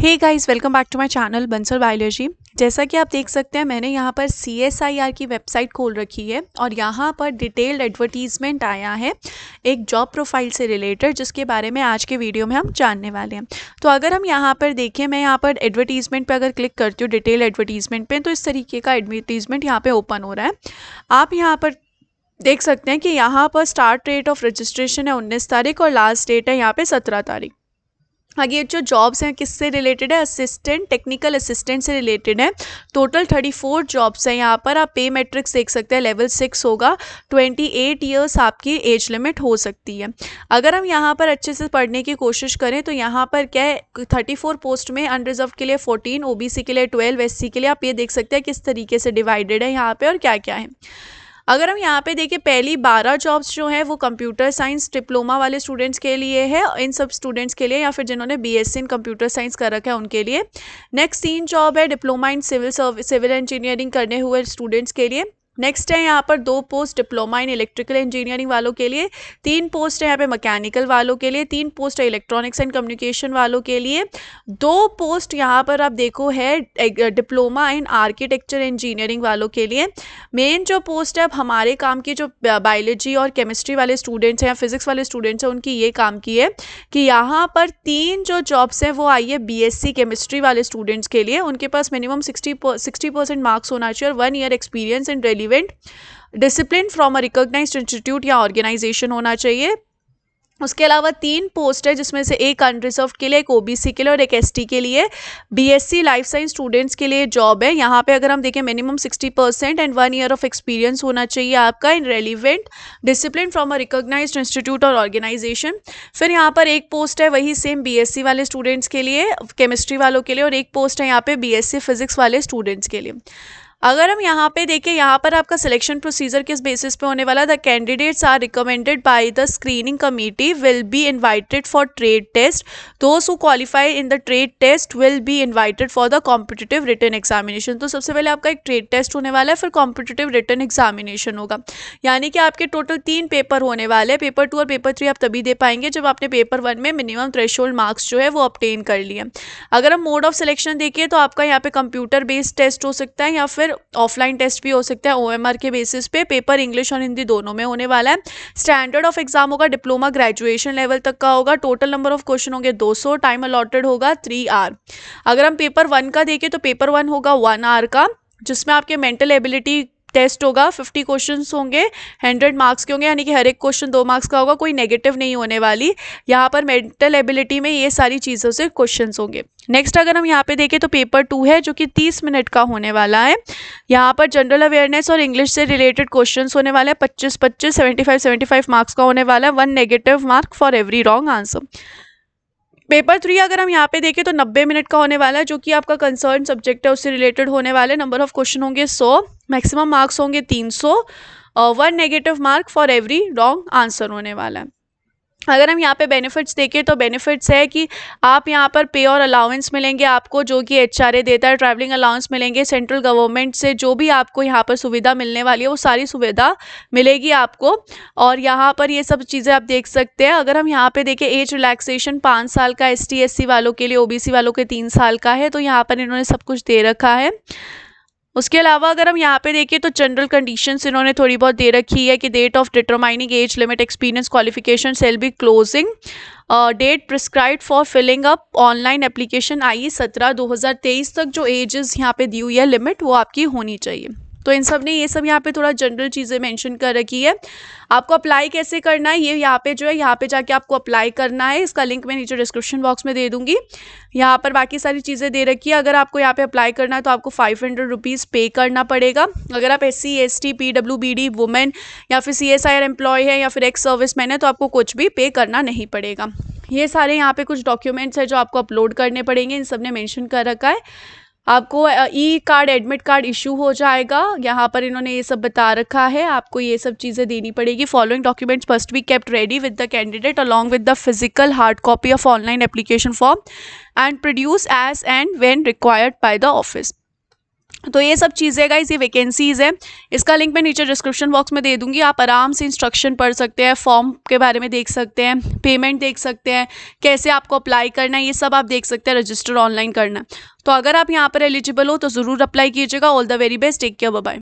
hey guys welcome back to my channel Bansal biology जैसा कि आप देख सकते हैं मैंने यहाँ पर सी एस आई आर की वेबसाइट खोल रखी है और यहाँ पर डिटेल्ड एडवर्टीज़मेंट आया है एक जॉब प्रोफाइल से रिलेटेड जिसके बारे में आज के वीडियो में हम जानने वाले हैं तो अगर हम यहाँ पर देखें मैं यहाँ पर एडवर्टीज़मेंट पर अगर क्लिक करती हूँ डिटेल एडवर्टीज़मेंट पर तो इस तरीके का एडवर्टीज़मेंट यहाँ पर ओपन हो रहा है आप यहाँ पर देख सकते हैं कि यहाँ पर स्टार्ट डेट ऑफ रजिस्ट्रेशन है उन्नीस तारीख और लास्ट डेट है यहाँ पर सत्रह तारीख आगे जो जॉब्स हैं किससे रिलेटेड है असिस्टेंट टेक्निकल असिस्टेंट से रिलेटेड है टोटल थर्टी फोर जॉब्स हैं यहाँ पर आप पे मैट्रिक्स देख सकते हैं लेवल सिक्स होगा ट्वेंटी एट ईयर्स आपकी एज लिमिट हो सकती है अगर हम यहाँ पर अच्छे से पढ़ने की कोशिश करें तो यहाँ पर क्या है थर्टी फोर पोस्ट में अनरिजर्व के लिए फोर्टीन ओ के लिए ट्वेल्व एस के लिए आप ये देख सकते हैं किस तरीके से डिवाइडेड है यहाँ पर और क्या क्या है अगर हम यहाँ पे देखें पहली बारह जॉब्स जो हैं वो कंप्यूटर साइंस डिप्लोमा वाले स्टूडेंट्स के लिए है इन सब स्टूडेंट्स के लिए या फिर जिन्होंने B S in computer science कर रखा है उनके लिए नेक्स्ट तीन जॉब है diploma in civil service civil engineering करने हुए स्टूडेंट्स के लिए नेक्स्ट है यहाँ पर दो post diploma in electrical engineering वालों के लिए तीन पोस्ट है यहाँ पे मैकेनिकल वालों के लिए तीन पोस्ट है इलेक्ट्रॉनिक्स एंड कम्युनिकेशन वालों के लिए दो पोस्ट यहाँ पर आप देखो है डिप्लोमा इन आर्किटेक्चर इंजीनियरिंग वालों के लिए मेन जो पोस्ट है अब हमारे काम की जो बायोलॉजी और केमिस्ट्री वाले स्टूडेंट्स हैं या फिजिक्स वाले स्टूडेंट्स हैं उनकी ये काम की है कि यहाँ पर तीन जो जॉब्स हैं वो आई है बी केमिस्ट्री वाले स्टूडेंट्स के लिए उनके पास minimum sixty sixty percent marks होना चाहिए और one year experience in relevant discipline from a recognise institute या ऑर्गेनाइजेशन होना चाहिए उसके अलावा तीन पोस्ट है जिसमें से एक अनरिजर्व के लिए एक ओबीसी के लिए और एक एसटी के लिए बीएससी लाइफ साइंस स्टूडेंट्स के लिए जॉब है यहाँ पे अगर हम देखें minimum sixty percent and one year of experience होना चाहिए आपका in relevant discipline from a recognise institute और ऑर्गेनाइजेशन फिर यहाँ पर एक पोस्ट है वही सेम बी वाले स्टूडेंट्स के लिए केमिस्ट्री वालों के लिए और एक पोस्ट है यहाँ पर बी फिजिक्स वाले स्टूडेंट्स के लिए अगर हम यहाँ पे देखें यहाँ पर आपका सिलेक्शन प्रोसीजर किस बेसिस पे होने वाला the candidates are recommended by the screening committee will be invited for trade test those who qualify in the trade test will be invited for the competitive written examination तो सबसे पहले आपका एक trade test होने वाला है फिर competitive written examination होगा यानी कि आपके टोटल तीन पेपर होने वाले हैं पेपर टू और पेपर थ्री आप तभी दे पाएंगे जब आपने पेपर वन में मिनिमम थ्रेश मार्क्स जो है वो अपटेन कर लिए अगर हम मोड ऑफ सिलेक्शन देखिए तो आपका यहाँ पे कंप्यूटर बेस्ड टेस्ट हो सकता है या फिर फिर ऑफलाइन टेस्ट भी हो सकता है ओएमआर के बेसिस पे पेपर इंग्लिश और हिंदी दोनों में होने वाला है स्टैंडर्ड ऑफ एग्जाम होगा डिप्लोमा ग्रेजुएशन लेवल तक का होगा टोटल नंबर ऑफ क्वेश्चन होंगे 200 टाइम अलॉटेड होगा थ्री आर अगर हम पेपर वन का देखें तो पेपर वन होगा वन आर का जिसमें आपके मेंटल एबिलिटी टेस्ट होगा फिफ्टी क्वेश्चन होंगे हंड्रेड मार्क्स के होंगे यानी कि हर एक क्वेश्चन दो मार्क्स का होगा कोई नेगेटिव नहीं होने वाली यहाँ पर मेंटल एबिलिटी में ये सारी चीज़ों से क्वेश्चन होंगे नेक्स्ट अगर हम यहाँ पे देखें तो पेपर टू है जो कि तीस मिनट का होने वाला है यहाँ पर जनरल अवेयरनेस और इंग्लिश से रिलेटेड क्वेश्चन होने वाले हैं पच्चीस पच्चीस seventy five seventy five marks का होने वाला है one negative mark for every wrong answer paper three अगर हम यहाँ पे देखें तो नब्बे मिनट का होने वाला है जो कि आपका कंसर्न सब्जेक्ट है उससे रिलेटेड होने वाले नंबर ऑफ क्वेश्चन होंगे सौ मैक्सिमम मार्क्स होंगे तीन सौ one negative mark for every wrong answer होने वाला है अगर हम यहाँ पे बेनिफिट्स देखें तो बेनिफिट्स है कि आप यहाँ पर पे और अलाउंस मिलेंगे आपको जो कि एच देता है ट्रैवलिंग अलाउंस मिलेंगे सेंट्रल गवर्नमेंट से जो भी आपको यहाँ पर सुविधा मिलने वाली है वो सारी सुविधा मिलेगी आपको और यहाँ पर ये सब चीज़ें आप देख सकते हैं अगर हम यहाँ पर देखें एज रिलैक्सेशन पाँच साल का एस वालों के लिए ओ वालों के तीन साल का है तो यहाँ पर इन्होंने सब कुछ दे रखा है उसके अलावा अगर हम यहाँ पे देखें तो जनरल कंडीशंस इन्होंने थोड़ी बहुत दे रखी है कि date of determining age limit experience qualification shall be closing date prescribe for filling up online application आई सत्रह दो हज़ार तेईस तक जो एजेस यहाँ पे दी हुई है लिमिट वो आपकी होनी चाहिए तो इन सब ने ये सब यहाँ पे थोड़ा जनरल चीज़ें मेंशन कर रखी है आपको अप्लाई कैसे करना है ये यहाँ पे जो है यहाँ पे जाके आपको अप्लाई करना है इसका लिंक मैं नीचे डिस्क्रिप्शन बॉक्स में दे दूँगी यहाँ पर बाकी सारी चीज़ें दे रखी है अगर आपको यहाँ पे अप्लाई करना है तो आपको फाइव हंड्रेड रुपीज़ पे करना पड़ेगा अगर आप S C S T P W B D women या फिर C S I R employ है या फिर एक्स सर्विस मैन है तो आपको कुछ भी पे करना नहीं पड़ेगा ये सारे यहाँ पे कुछ डॉक्यूमेंट्स हैं जो आपको अपलोड करने पड़ेंगे इन सब ने मेंशन कर रखा है आपको e card admit card issue हो जाएगा यहाँ पर इन्होंने ये सब बता रखा है आपको ये सब चीज़ें देनी पड़ेगी following documents must be kept ready with the candidate along with the physical hard copy of online application form and produce as and when required by the office तो ये सब चीज़ें गाइज ये वैकेंसीज़ है इसका लिंक मैं नीचे description box में दे दूंगी आप आराम से इंस्ट्रक्शन पढ़ सकते हैं फॉर्म के बारे में देख सकते हैं पेमेंट देख सकते हैं कैसे आपको अप्लाई करना है ये सब आप देख सकते हैं रजिस्टर ऑनलाइन करना तो अगर आप यहाँ पर एलिजिबल हो तो ज़रूर अप्लाई कीजिएगा all the very best take care bye